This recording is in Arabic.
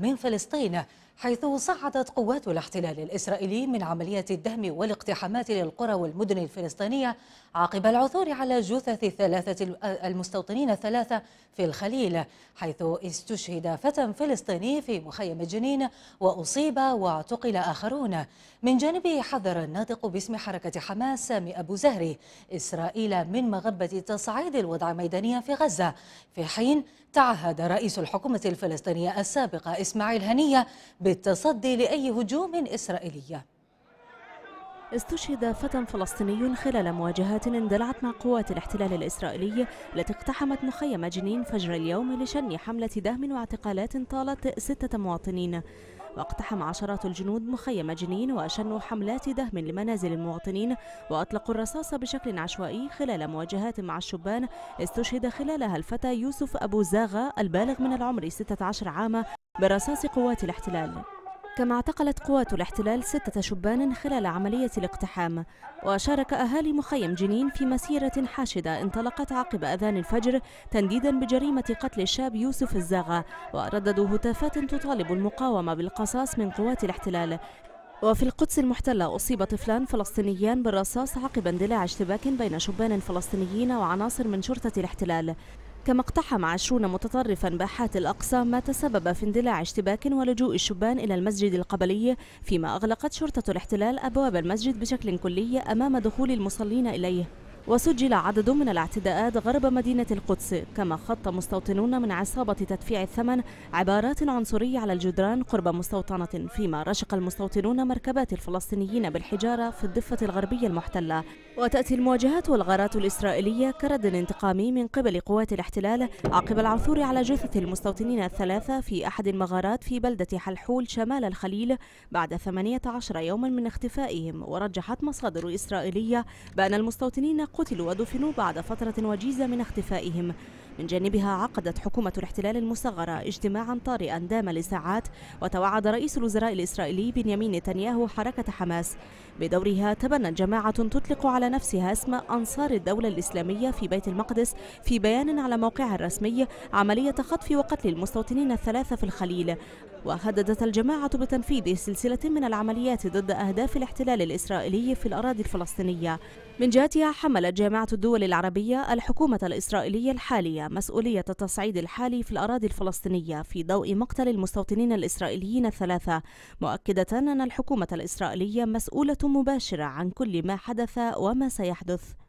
من فلسطين حيث صعدت قوات الاحتلال الإسرائيلي من عملية الدهم والاقتحامات للقرى والمدن الفلسطينية عقب العثور على جثث الثلاثة المستوطنين الثلاثة في الخليل حيث استشهد فتى فلسطيني في مخيم جنين وأصيب واعتقل آخرون من جانبه حذر الناطق باسم حركة حماس سامي أبو زهري إسرائيل من مغبة تصعيد الوضع ميدانيا في غزة في حين تعهد رئيس الحكومة الفلسطينية السابقة إسماعيل هنية بالتصدي لأي هجوم إسرائيلي استشهد فتى فلسطيني خلال مواجهات اندلعت مع قوات الاحتلال الإسرائيلي التي اقتحمت مخيم جنين فجر اليوم لشن حملة دهم واعتقالات طالت ستة مواطنين واقتحم عشرات الجنود مخيم جنين وشنوا حملات دهم لمنازل المواطنين وأطلقوا الرصاص بشكل عشوائي خلال مواجهات مع الشبان استشهد خلالها الفتى يوسف أبو زاغة البالغ من العمر 16 عاما برصاص قوات الاحتلال كما اعتقلت قوات الاحتلال ستة شبان خلال عملية الاقتحام وشارك أهالي مخيم جنين في مسيرة حاشدة انطلقت عقب أذان الفجر تنديدا بجريمة قتل الشاب يوسف الزاغة ورددوا هتافات تطالب المقاومة بالقصاص من قوات الاحتلال وفي القدس المحتلة أصيب طفلان فلسطينيان بالرصاص عقب اندلاع اشتباك بين شبان فلسطينيين وعناصر من شرطة الاحتلال كما اقتحم عشرون متطرفا باحات الأقصى ما تسبب في اندلاع اشتباك ولجوء الشبان إلى المسجد القبلي فيما أغلقت شرطة الاحتلال أبواب المسجد بشكل كلي أمام دخول المصلين إليه وسجل عدد من الاعتداءات غرب مدينة القدس كما خط مستوطنون من عصابة تدفيع الثمن عبارات عنصرية على الجدران قرب مستوطنة فيما رشق المستوطنون مركبات الفلسطينيين بالحجارة في الضفة الغربية المحتلة وتأتي المواجهات والغارات الإسرائيلية كرد انتقامي من قبل قوات الاحتلال عقب العثور على جثث المستوطنين الثلاثة في أحد المغارات في بلدة حلحول شمال الخليل بعد 18 يوما من اختفائهم ورجحت مصادر إسرائيلية بأن المستوطنين قتلوا ودفنوا بعد فترة وجيزة من اختفائهم من جانبها عقدت حكومة الاحتلال المصغرة اجتماعا طارئا دام لساعات وتوعد رئيس الوزراء الإسرائيلي بنيامين نتنياهو حركة حماس بدورها تبنت جماعة تطلق على نفسها اسم أنصار الدولة الإسلامية في بيت المقدس في بيان على موقعها الرسمي عملية خطف وقتل المستوطنين الثلاثة في الخليل وهددت الجماعة بتنفيذ سلسلة من العمليات ضد أهداف الاحتلال الإسرائيلي في الأراضي الفلسطينية من جهتها حملت جامعة الدول العربية الحكومة الإسرائيلية الحالية مسؤولية التصعيد الحالي في الأراضي الفلسطينية في ضوء مقتل المستوطنين الإسرائيليين الثلاثة مؤكدة أن الحكومة الإسرائيلية مسؤولة مباشرة عن كل ما حدث وما سيحدث